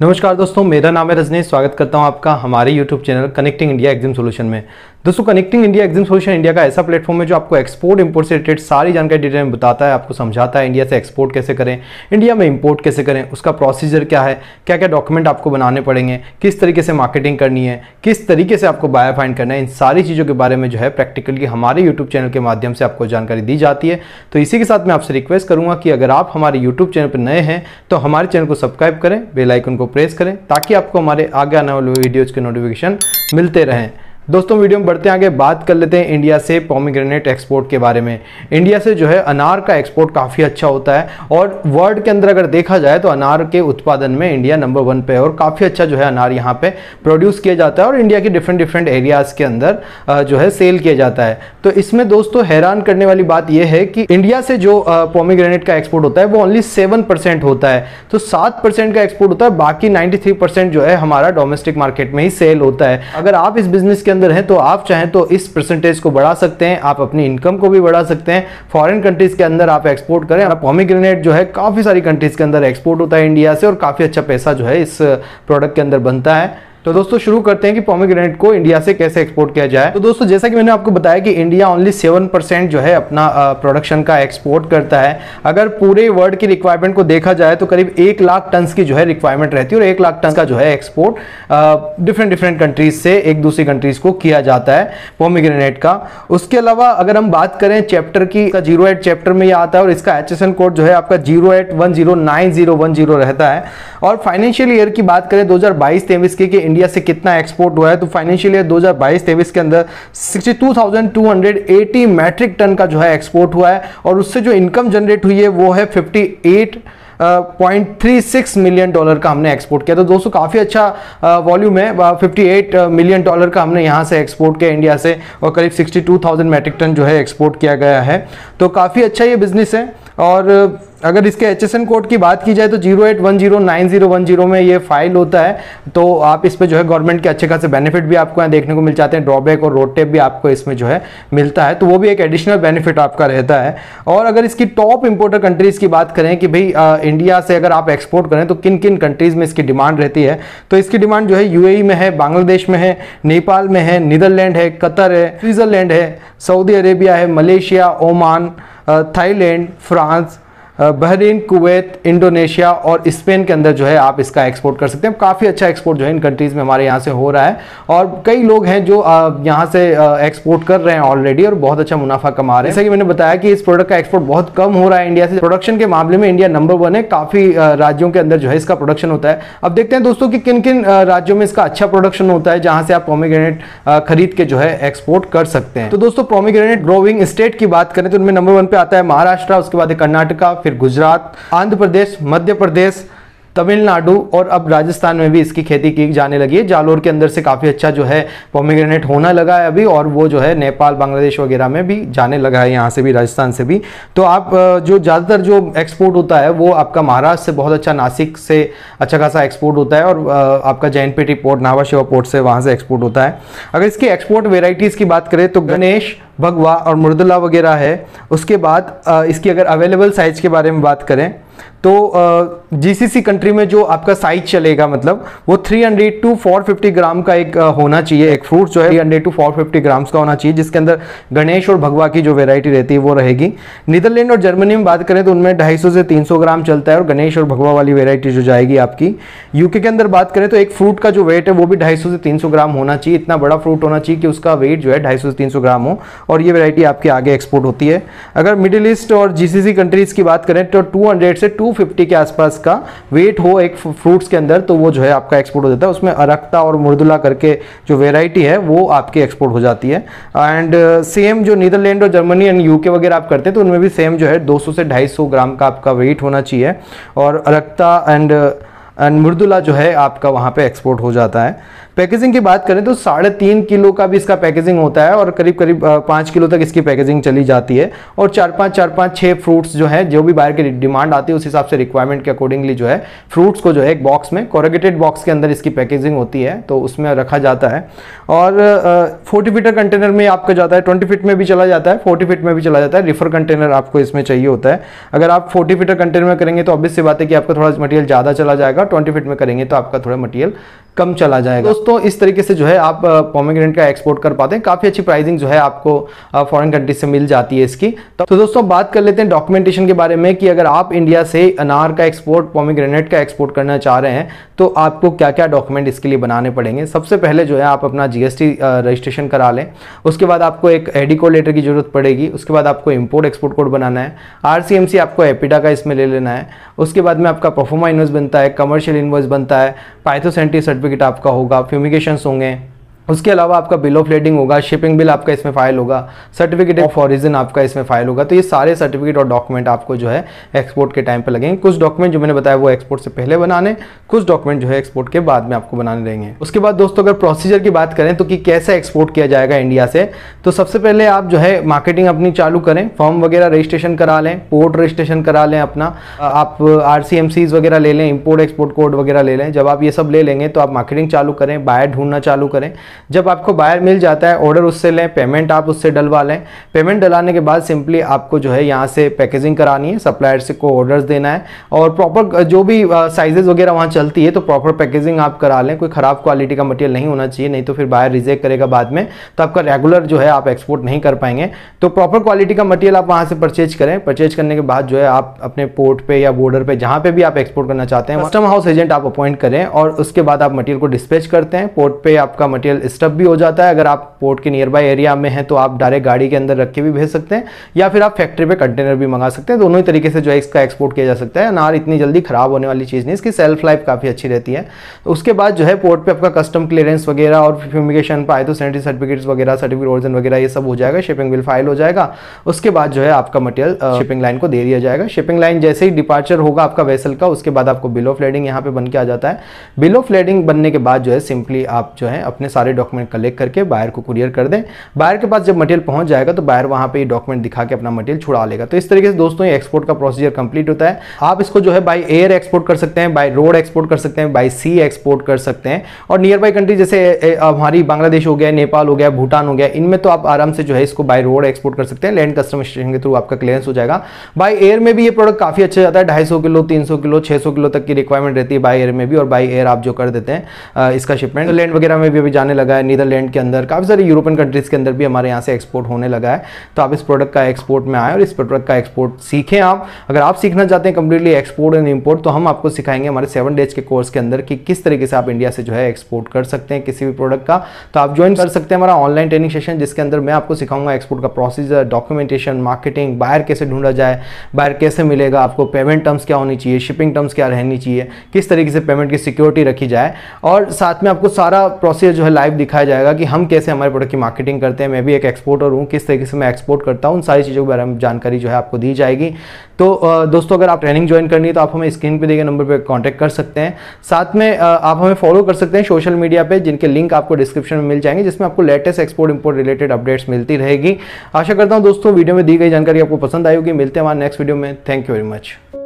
नमस्कार दोस्तों मेरा नाम है रजनी स्वागत करता हूं आपका हमारे YouTube channel connecting India exam solution में दोस्तों connecting India exam solution India का ऐसा प्लेटफॉर्म है जो आपको एक्सपोर्ट इंपोर्ट से रिलेटेड सारी जानकारी डिटेल में बताता है आपको समझाता है इंडिया से एक्सपोर्ट कैसे करें इंडिया में इंपोर्ट कैसे करें उसका प्रोसीजर क्या है क्या क्या डॉक्यूमेंट आपको बनाने पड़ेंगे किस तरीके से मार्केटिंग करनी है किस तरीके से आपको बाय फाइंड करना है इन सारी चीज़ों के बारे में जो है प्रैक्टिकली हमारे यूट्यूब चैनल के माध्यम से आपको जानकारी दी जाती है तो इसी के साथ मैं आपसे रिक्वेस्ट करूँगा कि अगर आप हमारे यूट्यूब चैनल पर नए हैं तो हमारे चैनल को सब्सक्राइब करें बेलाइकन को प्रेस करें ताकि आपको हमारे आगे आने वाले वीडियोज़ के नोटिफिकेशन मिलते रहें दोस्तों वीडियो में बढ़ते आगे बात कर लेते हैं इंडिया से पोमीग्रेनेट एक्सपोर्ट के बारे में इंडिया से जो है अनार का एक्सपोर्ट काफ़ी अच्छा होता है और वर्ल्ड के अंदर अगर देखा जाए तो अनार के उत्पादन में इंडिया नंबर वन पे है और काफ़ी अच्छा जो है अनार यहाँ पे प्रोड्यूस किया जाता है और इंडिया के डिफरेंट डिफरेंट एरियाज़ के अंदर जो है सेल किया जाता है तो इसमें दोस्तों हैरान करने वाली बात यह है कि इंडिया से जो पोमीग्रेनेट का एक्सपोर्ट होता है वो ओनली सेवन परसेंट होता है तो सात परसेंट का एक्सपोर्ट होता है बाकी नाइन्टी थ्री परसेंट जो है हमारा डोमेस्टिक मार्केट में ही सेल होता है अगर आप इस बिजनेस के अंदर अंदर हैं तो आप चाहें तो इस परसेंटेज को बढ़ा सकते हैं आप अपनी इनकम को भी बढ़ा सकते हैं फॉरेन कंट्रीज़ के अंदर आप एक्सपोर्ट करें और पॉमीग्रेनेट जो है काफ़ी सारी कंट्रीज़ के अंदर एक्सपोर्ट होता है इंडिया से और काफ़ी अच्छा पैसा जो है इस प्रोडक्ट के अंदर बनता है तो दोस्तों शुरू करते हैं कि पॉमीग्रेनेट को इंडिया से कैसे एक्सपोर्ट किया जाए तो दोस्तों जैसा कि मैंने आपको बताया कि इंडिया ओनली सेवन परसेंट जो है अपना प्रोडक्शन का एक्सपोर्ट करता है अगर पूरे वर्ल्ड की रिक्वायरमेंट को देखा जाए तो करीब एक लाख टन की जो है रिक्वायरमेंट रहती है और एक लाख टन का जो है एक्सपोर्ट डिफरेंट डिफरेंट कंट्रीज से एक दूसरी कंट्रीज को किया जाता है पॉमीग्रेनेट का उसके अलावा अगर हम बात करें चैप्टर की जीरो एट चैप्टर में यह आता है और इसका एच कोड जो है आपका zero eight one zero nine zero one zero रहता है और फाइनेंशियल ईयर की बात करें दो हज़ार बाईस की इंडिया से कितना एक्सपोर्ट हुआ है तो फाइनेंशियल ईयर 2022 तेईस के अंदर 62,280 मैट्रिक टन का जो है एक्सपोर्ट हुआ है और उससे जो इनकम जनरेट हुई है वो है 58 point three six million dollar का हमने एक्सपोर्ट किया तो दोस्तों काफ़ी अच्छा वॉल्यूम है फिफ्टी एट मिलियन डॉलर का हमने यहाँ से एक्सपोर्ट किया इंडिया से और करीब sixty two thousand metric ton जो है एक्सपोर्ट किया गया है तो काफ़ी अच्छा ये बिजनेस है और अगर इसके एच कोड की बात की जाए तो zero eight one zero nine zero one zero में ये फाइल होता है तो आप इस पर जो है गवर्नमेंट के अच्छे खासे बेनिफिट भी आपको यहाँ देखने को मिल जाते हैं ड्रॉबैक और रोड टेप भी आपको इसमें जो है मिलता है तो वो भी एक एडिशनल बेनिफिट आपका रहता है और अगर इसकी टॉप इम्पोर्टर कंट्रीज़ की बात करें कि भाई इंडिया से अगर आप एक्सपोर्ट करें तो किन किन कंट्रीज़ में इसकी डिमांड रहती है तो इसकी डिमांड जो है यू e में है बांग्लादेश में है नेपाल में है नीदरलैंड है कतर है स्विट्ज़रलैंड है सऊदी अरेबिया है Malaysia Oman Thailand France Bahrain Kuwait Indonesia और स्पेन के अंदर जो है आप इसका एक्सपोर्ट कर सकते हैं काफ़ी अच्छा एक्सपोर्ट जो है इन कंट्रीज़ में हमारे यहाँ से हो रहा है और कई लोग हैं जो यहाँ से एक्सपोर्ट कर रहे हैं ऑलरेडी और बहुत अच्छा मुनाफा कमा रहे हैं जैसे कि मैंने बताया कि इस प्रोडक्ट का एक्सपोर्ट बहुत कम हो रहा है इंडिया से प्रोडक्शन के मामले में इंडिया नंबर वन है काफ़ी राज्यों के अंदर जो है इसका प्रोडक्शन होता है अब देखते हैं दोस्तों कि किन किन राज्यों में इसका अच्छा प्रोडक्शन होता है जहाँ से आप पोमिग्रेनेट खरीद के जो है एक्सपोर्ट कर सकते हैं तो दोस्तों पोमिग्रेनेट ग्रोविंग स्टेट की बात करें तो उनमें नंबर वन पर आता है महाराष्ट्र उसके बाद कर्नाटका फिर गुजरात आंध्र प्रदेश मध्य प्रदेश तमिलनाडु और अब राजस्थान में भी इसकी खेती की जाने लगी है जालोर के अंदर से काफ़ी अच्छा जो है पोमीग्रेनेट होना लगा है अभी और वो जो है नेपाल बांग्लादेश वगैरह में भी जाने लगा है यहाँ से भी राजस्थान से भी तो आप जो ज़्यादातर जो एक्सपोर्ट होता है वो आपका महाराष्ट्र से बहुत अच्छा नासिक से अच्छा खासा एक्सपोर्ट होता है और आपका जैनपेटी पोर्ट नावा पोर्ट से वहाँ से एक्सपोर्ट होता है अगर इसकी एक्सपोर्ट वेराइटीज़ की बात करें तो गणेश भगवा और मुर्दला वगैरह है उसके बाद इसकी अगर अवेलेबल साइज़ के बारे में बात करें तो जीसीसी कंट्री में जो आपका साइज चलेगा मतलब वो 300 टू 450 ग्राम का एक होना चाहिए एक फ्रूट जो है 300 टू 450 ग्राम्स का होना चाहिए जिसके अंदर गणेश और भगवा की जो वेराइटी रहती है वो रहेगी नीदरलैंड और जर्मनी में बात करें तो उनमें ढाई से तीन ग्राम चलता है और गणेश और भगवा वाली वेरायटी जो जाएगी आपकी यूके के अंदर बात करें तो एक फ्रूट का जो वेट है वो भी ढाई से तीन ग्राम होना चाहिए इतना बड़ा फ्रूट होना चाहिए कि उसका वेट जो है ढाई से तीन ग्राम हो और ये वैरायटी आपके आगे एक्सपोर्ट होती है अगर मिडिल ईस्ट और जीसीसी कंट्रीज़ की बात करें तो 200 से 250 के आसपास का वेट हो एक फ्रूट्स के अंदर तो वो जो है आपका एक्सपोर्ट हो जाता है उसमें अरक्ता और मुर्दुला करके जो वेराइटी है वो आपकी एक्सपोर्ट हो जाती है एंड सेम uh, जो नीदरलैंड और जर्मनी एंड यूके वगैरह आप करते हैं तो उनमें भी सेम जो है दो से ढाई ग्राम का आपका वेट होना चाहिए और अरक्ता एंड एंड uh, मुर्दुला जो है आपका वहाँ पे एक्सपोर्ट हो जाता है पैकेजिंग की बात करें तो साढ़े तीन किलो का भी इसका पैकेजिंग होता है और करीब करीब पाँच किलो तक इसकी पैकेजिंग चली जाती है और चार पाँच चार पाँच छः फ्रूट्स जो है जो भी बाहर की डिमांड आती है उस हिसाब से रिक्वायरमेंट के अकॉर्डिंगली जो है फ्रूट्स को जो है एक बॉक्स में कोरोगेटेड बॉक्स के अंदर इसकी पैकेजिंग होती है तो उसमें रखा जाता है और फोर्टी फीटर कंटेनर में आपका जाता है ट्वेंटी फिट में भी चला जाता है फोर्टी फिट में भी चला जाता है रिफर कंटेनर आपको इसमें चाहिए होता है अगर आप फोर्टी फीटर कंटेनर में करेंगे तो अभी से बात है कि आपका थोड़ा मटेरियल ज़्यादा चला जाएगा ट्वेंटी फिट में करेंगे तो आपका थोड़ा मटेरियल कम चला जाएगा दोस्तों इस तरीके से जो है आप पोमेग्रेनेट का एक्सपोर्ट कर पाते हैं काफ़ी अच्छी प्राइसिंग जो है आपको फॉरेन कंट्री से मिल जाती है इसकी तो, तो दोस्तों बात कर लेते हैं डॉक्यूमेंटेशन के बारे में कि अगर आप इंडिया से अनार का एक्सपोर्ट पोमेग्रेनेट का एक्सपोर्ट करना चाह रहे हैं तो आपको क्या क्या डॉक्यूमेंट इसके लिए बनाने पड़ेंगे सबसे पहले जो है आप अपना जीएसटी रजिस्ट्रेशन करा लें उसके बाद आपको एक एडी कोड लेटर की ज़रूरत पड़ेगी उसके बाद आपको इम्पोर्ट एक्सपोर्ट कोड बनाना है आर आपको एपिडा का इसमें ले लेना है उसके बाद में आपका परफॉर्मा इन्वेस्ट बनता है कमर्शियल इन्वेस्ट बनता है पाइथोसेंटी सर्टिफिकेट आपका होगा फ्यूमिकेशन होंगे उसके अलावा आपका बिल ऑफ लेडिंग होगा शिपिंग बिल आपका इसमें फाइल होगा सर्टिफिकेट ऑफ ऑरिजिन आपका इसमें फाइल होगा तो ये सारे सर्टिफिकेट और डॉक्यूमेंट आपको जो है एक्सपोर्ट के टाइम पर लगेंगे कुछ डॉक्यूमेंट जो मैंने बताया वो एक्सपोर्ट से पहले बनाने कुछ डॉक्यूमेंट जो है एक्सपोर्ट के बाद में आपको बनाने रहेंगे उसके बाद दोस्तों अगर प्रोसीजर की बात करें तो कि कैसे एक्सपोर्ट किया जाएगा इंडिया से तो सबसे पहले आप जो है मार्केटिंग अपनी चालू करें फॉर्म वगैरह रजिस्ट्रेशन करा लें पोर्ट रजिस्ट्रेशन करा लें अपना आप आर वगैरह ले लें इम्पोर्ट एक्सपोर्ट कोड वगैरह ले लें जब आप ये सब ले लेंगे तो आप मार्केटिंग चालू करें बायर ढूंढना चालू करें जब आपको बायर मिल जाता है ऑर्डर उससे लें पेमेंट आप उससे डलवा लें पेमेंट डलाने के बाद सिंपली आपको जो है यहाँ से पैकेजिंग करानी है सप्लायर से को ऑर्डर्स देना है और प्रॉपर जो भी साइजेज़ वगैरह वहाँ चलती है तो प्रॉपर पैकेजिंग आप करा लें कोई ख़राब क्वालिटी का मटेरियल नहीं होना चाहिए नहीं तो फिर बायर रिजेक्ट करेगा बाद में तो आपका रेगुलर जो है आप एक्सपोर्ट नहीं कर पाएंगे तो प्रॉपर क्वालिटी का मटेरियल आप वहाँ से परचेज करें परचेज करने के बाद जो है आप अपने पोर्ट पर या बॉर्डर पर जहाँ पे भी आप एक्सपोर्ट करना चाहते हैं कस्टम हाउस एजेंट आप अपॉइंट करें और उसके बाद आप मटेरियल को डिस्पैच करते हैं पोर्ट पर आपका मटेरियल स्टप भी हो जाता है अगर आप पोर्ट के नियर बाय एरिया में हैं तो आप डायरेक्ट गाड़ी के अंदर रख के भी भेज सकते हैं या फिर आप फैक्ट्री पे कंटेनर भी मंगा सकते हैं दोनों ही तरीके से जो है इसका एक्सपोर्ट किया जा सकता है अनार इतनी जल्दी खराब होने वाली चीज़ नहीं इसकी सेल्फ लाइफ काफ़ी अच्छी रहती है तो उसके बाद जो है पोर्ट पर आपका कस्टम क्लियरेंस वगैरह और फ्यूमिकेशन पर आए तो सैनिटरी सर्टिफिकेट्स वगैरह सर्टिफिकेट ओरिजन वगैरह ये सब हो जाएगा शिपिंग बिल फाइल हो जाएगा उसके बाद जो है आपका मटेरियल शिपिंग लाइन को दे दिया जाएगा शिपिंग लाइन जैसे ही डिपार्चर होगा आपका वेसल का उसके बाद आपको बिलो फ्लेडिंग यहाँ पे बन के आ जाता है बिलो फ्लेडिंग बनने के बाद जो है सिंपली आप जो है अपने सारे सारे डॉक्यूमेंट कलेक्ट करके बायर को कुरियर कर दें बायर के पास जब मटेरियल पहुंच जाएगा तो बायर वहां पे ये डॉक्यूमेंट दिखा के अपना मटेरियल छुड़ा लेगा तो इस तरीके से दोस्तों ये एक्सपोर्ट का प्रोसीजर कंप्लीट होता है आप इसको जो है बाई एयर एक्सपोर्ट कर सकते हैं बाई रोड एक्सपोर्ट कर सकते हैं बाई सी एक्सपोर्ट कर सकते हैं और नियर बाई कंट्री जैसे हमारी बांग्लादेश हो गया नेपाल हो गया भूटान हो गया इनमें तो आप आराम से जो है इसको बाई रोड एक्सपोर्ट कर सकते हैं लैंड कस्टम स्टेशन के थ्रू आपका क्लियरेंस हो जाएगा बाई एयर में भी ये प्रोडक्ट काफ़ी अच्छा जाता है ढाई किलो तीन किलो छह किलो तक की रिक्वायरमेंट रहती है बाई एयर में भी और बाई एयर आप जो कर देते हैं इसका शिपमेंट लैंड वगैरह में भी अभी जाने लगा है नीदरलैंड के अंदर काफ़ी सारी यूरोपियन कंट्रीज़ के अंदर भी हमारे यहाँ से एक्सपोर्ट होने लगा है तो आप इस प्रोडक्ट का एक्सपोर्ट में आए और इस प्रोडक्ट का एक्सपोर्ट सीखें आप अगर आप सीखना चाहते हैं कम्प्लीटली एक्सपोर्ट एंड इम्पोर्ट तो हम आपको सिखाएंगे हमारे सेवन डेज के कोर्स के अंदर कि किस तरीके से आप इंडिया से जो है एक्सपोर्ट कर सकते हैं किसी भी प्रोडक्ट का तो आप ज्वाइन कर सकते हैं हमारा ऑनलाइन ट्रेनिंग सेशन जिसके अंदर मैं आपको सिखाऊंगा एक्सपोर्ट का प्रोसीजर डॉक्यूमेंटेशन मार्केटिंग बायर कैसे ढूंढा जाए बायर कैसे मिलेगा आपको पेमेंट टर्म्स क्या होनी चाहिए शिपिंग टर्म्स क्या रहनी चाहिए किस तरीके से पेमेंट की सिक्योरिटी रखी जाए और साथ में आपको सारा प्रोसीजर जो है लाइव लाइव दिखाया जाएगा कि हम कैसे हमारे प्रोडक्ट की मार्केटिंग करते हैं मैं भी एक एक्सपोर्टर हूँ किस तरीके से मैं एक्सपोर्ट करता हूँ उन सारी चीज़ों के बारे में जानकारी जो है आपको दी जाएगी तो दोस्तों अगर आप ट्रेनिंग ज्वाइन करनी है तो आप हमें स्क्रीन पर देखे नंबर पर कॉन्टैक्ट कर सकते हैं साथ में आप हमें फॉलो कर सकते हैं सोशल मीडिया पर जिनके लिंक आपको डिस्क्रिप्शन में मिल जाएंगे जिसमें आपको latest export import related updates मिलती रहेगी आशा करता हूँ दोस्तों वीडियो में दी गई जानकारी आपको पसंद आएगी मिलते हैं हमारे नेक्स्ट वीडियो में थैंक यू वेरी मच